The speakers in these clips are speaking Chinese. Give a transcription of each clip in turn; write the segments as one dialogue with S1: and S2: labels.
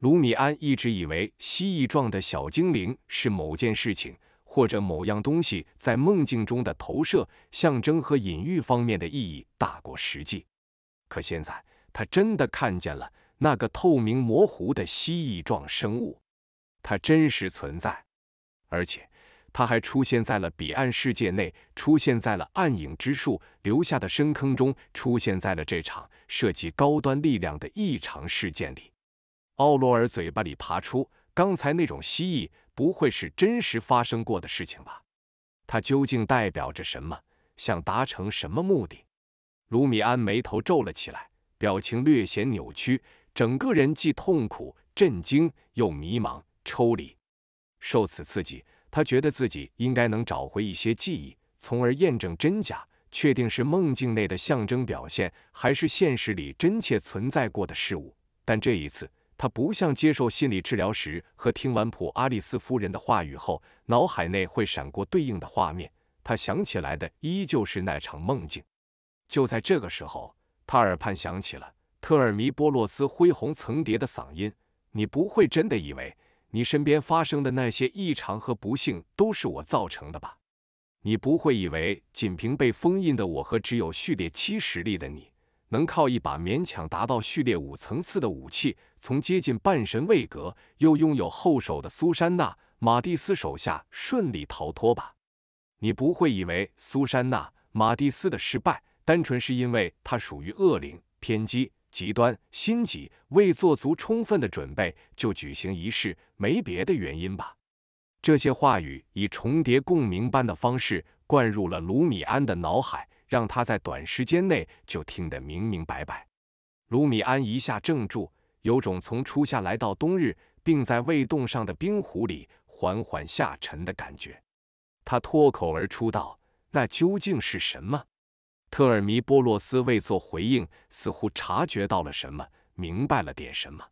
S1: 卢米安一直以为蜥蜴状的小精灵是某件事情或者某样东西在梦境中的投射，象征和隐喻方面的意义大过实际。可现在，他真的看见了那个透明模糊的蜥蜴状生物，它真实存在，而且它还出现在了彼岸世界内，出现在了暗影之树留下的深坑中，出现在了这场涉及高端力量的异常事件里。奥罗尔嘴巴里爬出，刚才那种蜥蜴不会是真实发生过的事情吧？它究竟代表着什么？想达成什么目的？卢米安眉头皱了起来，表情略显扭曲，整个人既痛苦、震惊又迷茫、抽离。受此刺激，他觉得自己应该能找回一些记忆，从而验证真假，确定是梦境内的象征表现，还是现实里真切存在过的事物。但这一次。他不像接受心理治疗时和听完普阿利斯夫人的话语后，脑海内会闪过对应的画面。他想起来的依旧是那场梦境。就在这个时候，他耳畔响起了特尔弥波洛斯恢宏层叠的嗓音：“你不会真的以为，你身边发生的那些异常和不幸都是我造成的吧？你不会以为，仅凭被封印的我和只有序列七实力的你。”能靠一把勉强达到序列五层次的武器，从接近半神位格又拥有后手的苏珊娜·马蒂斯手下顺利逃脱吧？你不会以为苏珊娜·马蒂斯的失败，单纯是因为他属于恶灵、偏激、极端、心急，未做足充分的准备就举行仪式，没别的原因吧？这些话语以重叠共鸣般的方式灌入了卢米安的脑海。让他在短时间内就听得明明白白。卢米安一下怔住，有种从初夏来到冬日，并在未冻上的冰湖里缓缓下沉的感觉。他脱口而出道：“那究竟是什么？”特尔弥波洛斯未作回应，似乎察觉到了什么，明白了点什么。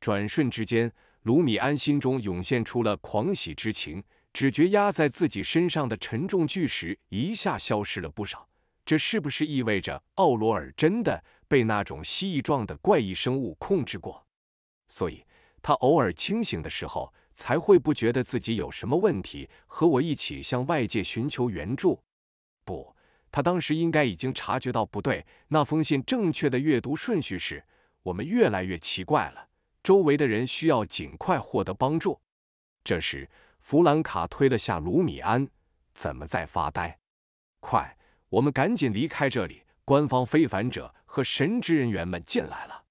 S1: 转瞬之间，卢米安心中涌现出了狂喜之情，只觉压在自己身上的沉重巨石一下消失了不少。这是不是意味着奥罗尔真的被那种蜥蜴状的怪异生物控制过？所以他偶尔清醒的时候才会不觉得自己有什么问题，和我一起向外界寻求援助。不，他当时应该已经察觉到不对。那封信正确的阅读顺序是：我们越来越奇怪了，周围的人需要尽快获得帮助。这时，弗兰卡推了下卢米安：“怎么在发呆？快！”我们赶紧离开这里！官方非凡者和神职人员们进来了。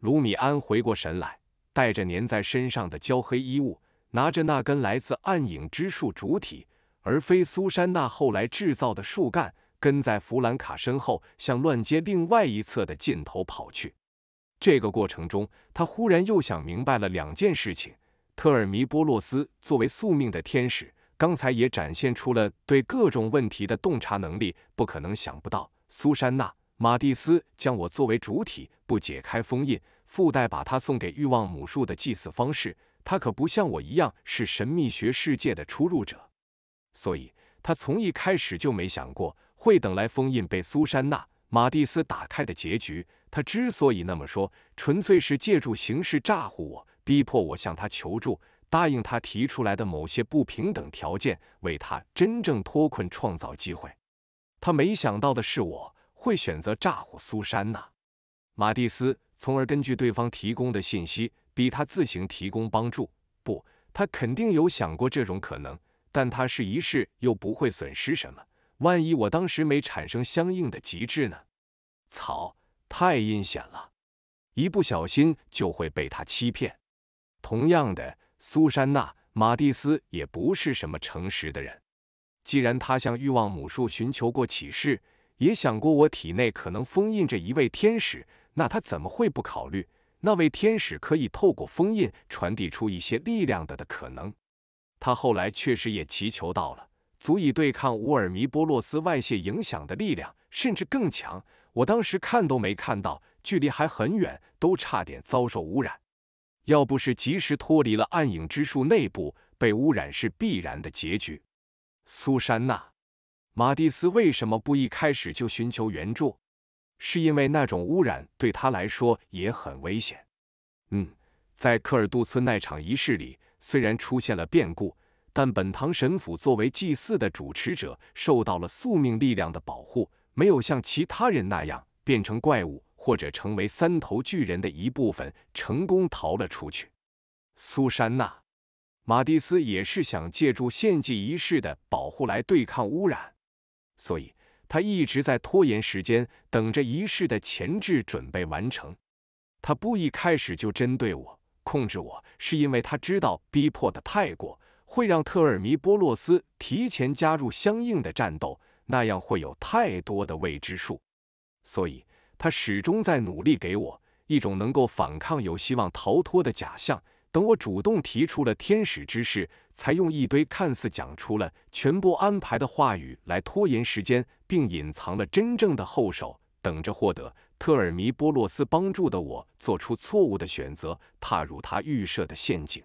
S1: 卢米安回过神来，带着粘在身上的焦黑衣物，拿着那根来自暗影之树主体而非苏珊娜后来制造的树干，跟在弗兰卡身后，向乱街另外一侧的尽头跑去。这个过程中，他忽然又想明白了两件事情：特尔弥波洛斯作为宿命的天使。刚才也展现出了对各种问题的洞察能力，不可能想不到。苏珊娜·马蒂斯将我作为主体，不解开封印，附带把它送给欲望母树的祭祀方式。他可不像我一样是神秘学世界的出入者，所以他从一开始就没想过会等来封印被苏珊娜·马蒂斯打开的结局。他之所以那么说，纯粹是借助形式诈唬我。逼迫我向他求助，答应他提出来的某些不平等条件，为他真正脱困创造机会。他没想到的是，我会选择炸唬苏珊娜、马蒂斯，从而根据对方提供的信息，逼他自行提供帮助。不，他肯定有想过这种可能，但他试一试又不会损失什么。万一我当时没产生相应的极致呢？操！太阴险了，一不小心就会被他欺骗。同样的，苏珊娜·马蒂斯也不是什么诚实的人。既然他向欲望母树寻求过启示，也想过我体内可能封印着一位天使，那他怎么会不考虑那位天使可以透过封印传递出一些力量的的可能？他后来确实也祈求到了足以对抗乌尔弥波洛斯外泄影响的力量，甚至更强。我当时看都没看到，距离还很远，都差点遭受污染。要不是及时脱离了暗影之树内部，被污染是必然的结局。苏珊娜，马蒂斯为什么不一开始就寻求援助？是因为那种污染对他来说也很危险。嗯，在科尔杜村那场仪式里，虽然出现了变故，但本堂神父作为祭祀的主持者，受到了宿命力量的保护，没有像其他人那样变成怪物。或者成为三头巨人的一部分，成功逃了出去。苏珊娜，马蒂斯也是想借助献祭仪式的保护来对抗污染，所以他一直在拖延时间，等着仪式的前置准备完成。他不一开始就针对我、控制我，是因为他知道逼迫的太过会让特尔弥波洛斯提前加入相应的战斗，那样会有太多的未知数，所以。他始终在努力给我一种能够反抗、有希望逃脱的假象。等我主动提出了天使之事，才用一堆看似讲出了全部安排的话语来拖延时间，并隐藏了真正的后手，等着获得特尔弥波洛斯帮助的我做出错误的选择，踏入他预设的陷阱。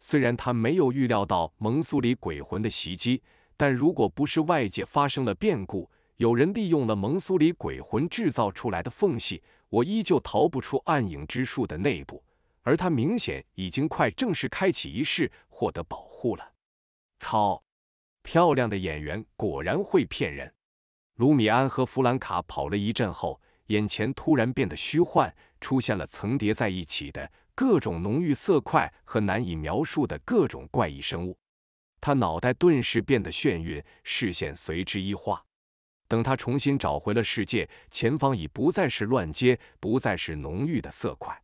S1: 虽然他没有预料到蒙苏里鬼魂的袭击，但如果不是外界发生了变故，有人利用了蒙苏里鬼魂制造出来的缝隙，我依旧逃不出暗影之术的内部，而他明显已经快正式开启仪式，获得保护了。靠，漂亮的演员果然会骗人。卢米安和弗兰卡跑了一阵后，眼前突然变得虚幻，出现了层叠在一起的各种浓郁色块和难以描述的各种怪异生物。他脑袋顿时变得眩晕，视线随之一化。等他重新找回了世界，前方已不再是乱街，不再是浓郁的色块。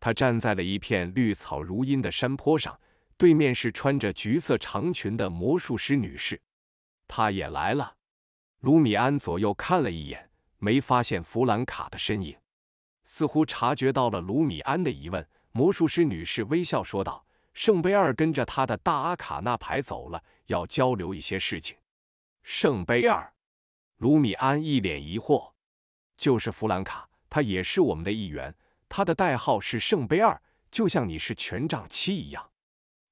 S1: 他站在了一片绿草如茵的山坡上，对面是穿着橘色长裙的魔术师女士。他也来了。卢米安左右看了一眼，没发现弗兰卡的身影。似乎察觉到了卢米安的疑问，魔术师女士微笑说道：“圣杯二跟着他的大阿卡那牌走了，要交流一些事情。”圣杯二。卢米安一脸疑惑：“就是弗兰卡，他也是我们的一员。他的代号是圣杯二，就像你是权杖七一样。”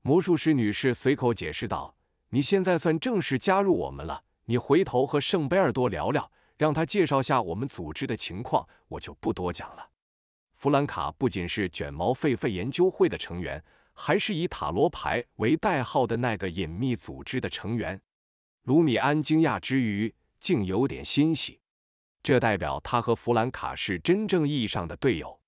S1: 魔术师女士随口解释道：“你现在算正式加入我们了。你回头和圣杯二多聊聊，让他介绍下我们组织的情况。我就不多讲了。”弗兰卡不仅是卷毛狒狒研究会的成员，还是以塔罗牌为代号的那个隐秘组织的成员。卢米安惊讶之余。竟有点欣喜，这代表他和弗兰卡是真正意义上的队友。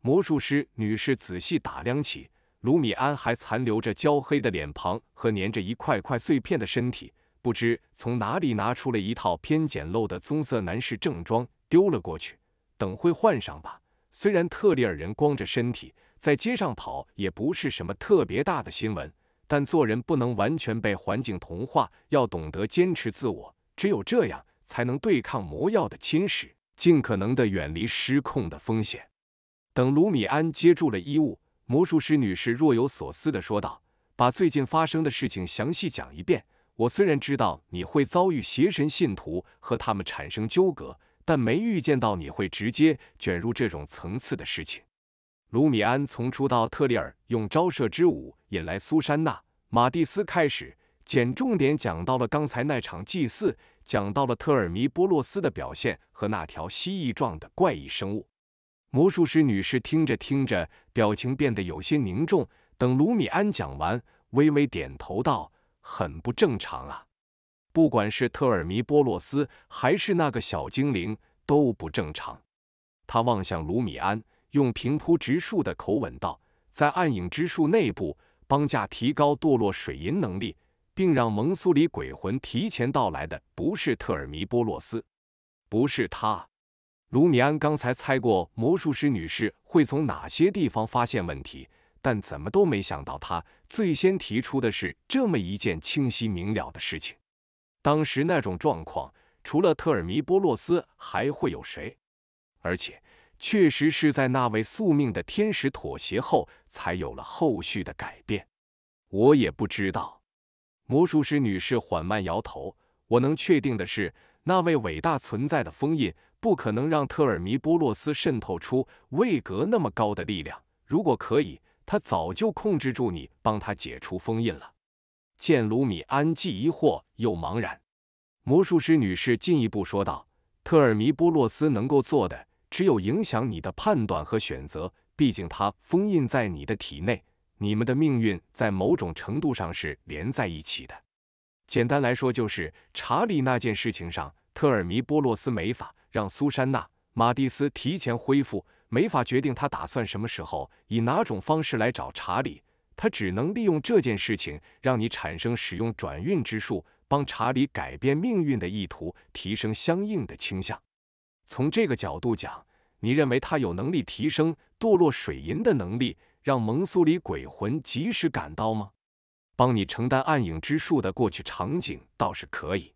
S1: 魔术师女士仔细打量起卢米安，还残留着焦黑的脸庞和粘着一块块碎片的身体。不知从哪里拿出了一套偏简陋的棕色男士正装，丢了过去：“等会换上吧。”虽然特里尔人光着身体在街上跑也不是什么特别大的新闻，但做人不能完全被环境同化，要懂得坚持自我。只有这样，才能对抗魔药的侵蚀，尽可能的远离失控的风险。等卢米安接住了衣物，魔术师女士若有所思地说道：“把最近发生的事情详细讲一遍。我虽然知道你会遭遇邪神信徒和他们产生纠葛，但没预见到你会直接卷入这种层次的事情。”卢米安从初到特利尔用招摄之舞引来苏珊娜、马蒂斯开始。简重点讲到了刚才那场祭祀，讲到了特尔弥波洛斯的表现和那条蜥蜴状的怪异生物。魔术师女士听着听着，表情变得有些凝重。等卢米安讲完，微微点头道：“很不正常啊，不管是特尔弥波洛斯还是那个小精灵都不正常。”他望向卢米安，用平铺直述的口吻道：“在暗影之树内部，帮架提高堕落水银能力。”并让蒙苏里鬼魂提前到来的不是特尔弥波洛斯，不是他。卢米安刚才猜过魔术师女士会从哪些地方发现问题，但怎么都没想到她最先提出的是这么一件清晰明了的事情。当时那种状况，除了特尔弥波洛斯，还会有谁？而且确实是在那位宿命的天使妥协后，才有了后续的改变。我也不知道。魔术师女士缓慢摇头：“我能确定的是，那位伟大存在的封印不可能让特尔弥波洛斯渗透出位格那么高的力量。如果可以，他早就控制住你，帮他解除封印了。”见卢米安既疑惑又茫然。魔术师女士进一步说道：“特尔弥波洛斯能够做的只有影响你的判断和选择，毕竟他封印在你的体内。”你们的命运在某种程度上是连在一起的。简单来说，就是查理那件事情上，特尔弥波洛斯没法让苏珊娜·马蒂斯提前恢复，没法决定他打算什么时候以哪种方式来找查理。他只能利用这件事情，让你产生使用转运之术帮查理改变命运的意图，提升相应的倾向。从这个角度讲，你认为他有能力提升？堕落水银的能力让蒙苏里鬼魂及时赶到吗？帮你承担暗影之术的过去场景倒是可以。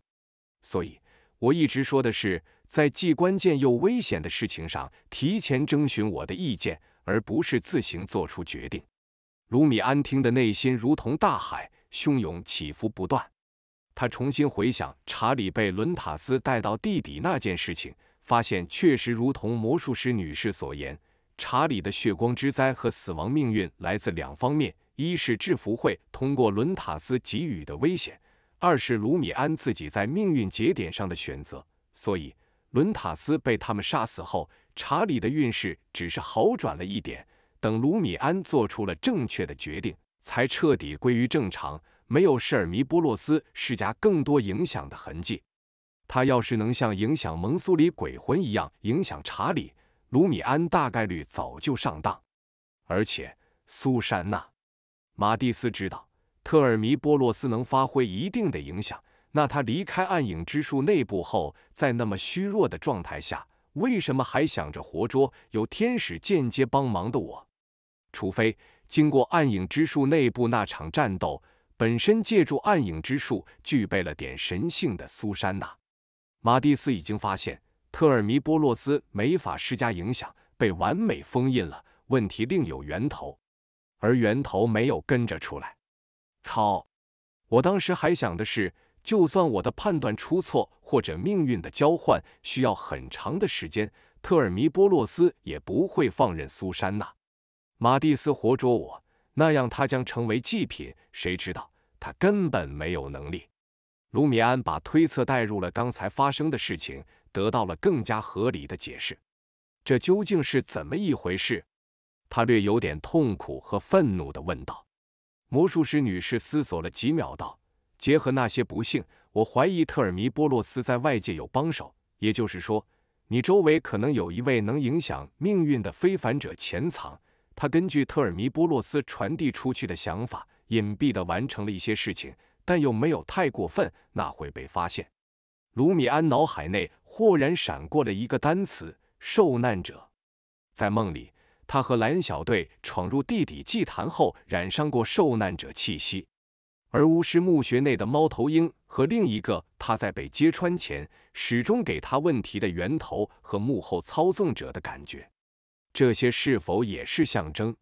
S1: 所以我一直说的是，在既关键又危险的事情上，提前征询我的意见，而不是自行做出决定。卢米安听的内心如同大海，汹涌起伏不断。他重新回想查理被伦塔斯带到地底那件事情，发现确实如同魔术师女士所言。查理的血光之灾和死亡命运来自两方面：一是制服会通过伦塔斯给予的危险，二是卢米安自己在命运节点上的选择。所以，伦塔斯被他们杀死后，查理的运势只是好转了一点。等卢米安做出了正确的决定，才彻底归于正常，没有施尔弥波洛斯施加更多影响的痕迹。他要是能像影响蒙苏里鬼魂一样影响查理，卢米安大概率早就上当，而且苏珊娜·马蒂斯知道特尔弥波洛斯能发挥一定的影响，那他离开暗影之树内部后，在那么虚弱的状态下，为什么还想着活捉有天使间接帮忙的我？除非经过暗影之树内部那场战斗，本身借助暗影之树具备了点神性的苏珊娜·马蒂斯已经发现。特尔弥波洛斯没法施加影响，被完美封印了。问题另有源头，而源头没有跟着出来。靠！我当时还想的是，就算我的判断出错，或者命运的交换需要很长的时间，特尔弥波洛斯也不会放任苏珊娜、马蒂斯活捉我，那样他将成为祭品。谁知道他根本没有能力？卢米安把推测带入了刚才发生的事情。得到了更加合理的解释，这究竟是怎么一回事？他略有点痛苦和愤怒地问道。魔术师女士思索了几秒，道：“结合那些不幸，我怀疑特尔弥波洛斯在外界有帮手，也就是说，你周围可能有一位能影响命运的非凡者潜藏。他根据特尔弥波洛斯传递出去的想法，隐蔽地完成了一些事情，但又没有太过分，那会被发现。”卢米安脑海内。忽然闪过了一个单词“受难者”。在梦里，他和蓝小队闯入地底祭坛后，染上过受难者气息；而巫师墓穴内的猫头鹰和另一个他在被揭穿前始终给他问题的源头和幕后操纵者的感觉，这些是否也是象征？